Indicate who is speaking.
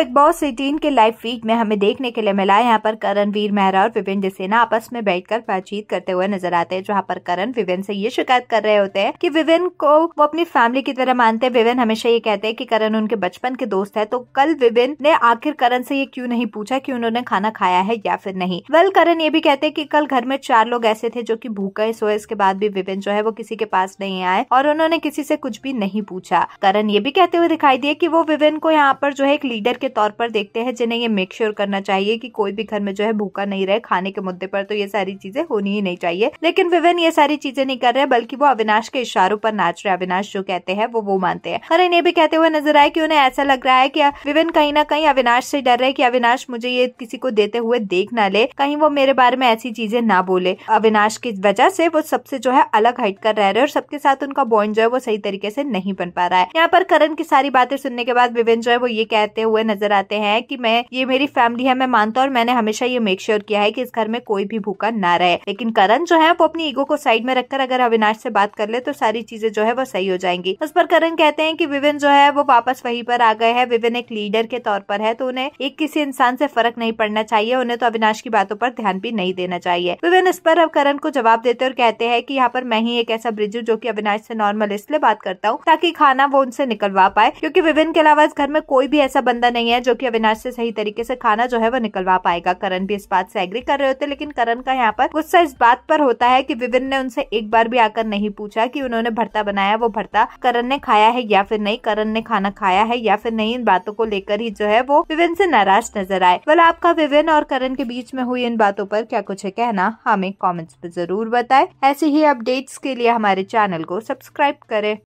Speaker 1: big Boss eighteen के live feed में हमें देखने के लिए मिला यहाँ पर करण वीर मेहरा और विपिन डिसेना आपस में बैठकर बातचीत करते हुए नजर आते हैं जहाँ पर करण विविन से ये शिकायत कर रहे होते हैं कि विविन को वो अपनी फैमिली की तरह मानते हैं विविन हमेशा ये कहते हैं कि करण उनके बचपन के दोस्त है तो कल विविन ने आखिर करण से ये क्यूँ नहीं पूछा की उन्होंने खाना खाया है या फिर नहीं वेल करण ये भी कहते हैं की कल घर में चार लोग ऐसे थे जो की भूखे सोए इसके बाद भी विविन जो है वो किसी के पास नहीं आए और उन्होंने किसी से कुछ भी नहीं पूछा करण ये भी कहते हुए दिखाई दिए की वो विविन को यहाँ पर जो है एक लीडर के तौर पर देखते हैं जिन्हें ये मेक श्योर करना चाहिए कि कोई भी घर में जो है भूखा नहीं रहे खाने के मुद्दे पर तो ये सारी चीजें होनी ही नहीं चाहिए लेकिन विवेन ये सारी चीजें नहीं कर रहे बल्कि वो अविनाश के इशारों पर नाच रहे अविनाश जो कहते हैं वो वो मानते हैं खरे ये भी कहते हुए नजर आए की उन्हें ऐसा लग रहा है की विवेन कहीं ना कहीं अविनाश से डर रहे की अविनाश मुझे ये किसी को देते हुए देख ना ले कहीं वो मेरे बारे में ऐसी चीजें ना बोले अविनाश की वजह से वो सबसे जो है अलग हट कर रह रहे और सबके साथ उनका बॉन्ड जो है वो सही तरीके से नहीं बन पा रहा है यहाँ पर करण की सारी बातें सुनने के बाद विवेन जो है वो ये कहते हुए नजर नजर आते हैं कि मैं ये मेरी फैमिली है मैं मानता हूँ और मैंने हमेशा ये मेक श्योर किया है कि इस घर में कोई भी भूखा ना रहे लेकिन करण जो है वो अपनी ईगो को साइड में रखकर अगर अविनाश से बात कर ले तो सारी चीजें जो है वो सही हो जाएंगी उस पर करण कहते हैं कि विविन जो है वो वापस वहीं पर आ गए हैं विविन एक लीडर के तौर पर है तो उन्हें एक किसी इंसान से फर्क नहीं पड़ना चाहिए उन्हें तो अविनाश की बातों पर ध्यान भी नहीं देना चाहिए विविन इस पर अब करण को जवाब देते और कहते हैं कि यहाँ पर मैं ही एक ऐसा ब्रिज हूँ जो की अविनाश से नॉर्मल इसलिए बात करता हूँ ताकि खाना वो उनसे निकलवा पाए क्योंकि विविन के अलावा इस घर में कोई भी ऐसा बंदा नहीं नहीं है जो कि अविनाश से सही तरीके से खाना जो है वो निकलवा पाएगा करण भी इस बात से एग्री कर रहे होते लेकिन करण का यहाँ पर गुस्सा इस बात पर होता है कि विविन ने उनसे एक बार भी आकर नहीं पूछा कि उन्होंने भरता बनाया वो भरता करण ने खाया है या फिर नहीं करण ने खाना खाया है या फिर नहीं इन बातों को लेकर ही जो है वो विविन से नाराज नजर आए बोला आपका विविन और करण के बीच में हुई इन बातों पर क्या कुछ है कहना हमें कॉमेंट्स में जरूर बताए ऐसे ही अपडेट्स के लिए हमारे चैनल को सब्सक्राइब करें